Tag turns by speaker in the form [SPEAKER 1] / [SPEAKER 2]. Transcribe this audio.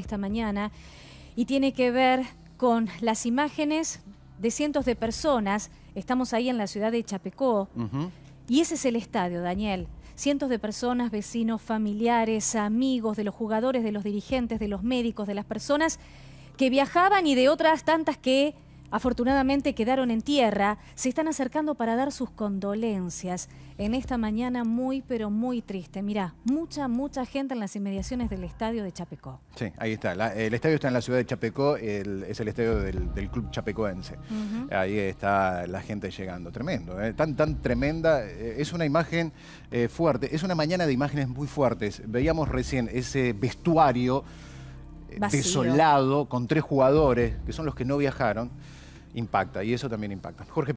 [SPEAKER 1] esta mañana y tiene que ver con las imágenes de cientos de personas. Estamos ahí en la ciudad de Chapecó y ese es el estadio, Daniel. Cientos de personas, vecinos, familiares, amigos de los jugadores, de los dirigentes, de los médicos, de las personas que viajaban y de otras tantas que Afortunadamente quedaron en tierra, se están acercando para dar sus condolencias en esta mañana muy, pero muy triste. Mirá, mucha, mucha gente en las inmediaciones del estadio de Chapecó.
[SPEAKER 2] Sí, ahí está. el estadio está en la ciudad de Chapecó, es el estadio del, club chapecoense. Ahí está la gente llegando. Tremendo, ¿eh? tan, tan tremenda. Eh, es una imagen eh, fuerte, es una mañana de imágenes muy fuertes. Veíamos recién ese vestuario desolado, con tres jugadores, que son los que no viajaron, impacta. Y eso también impacta. Jorge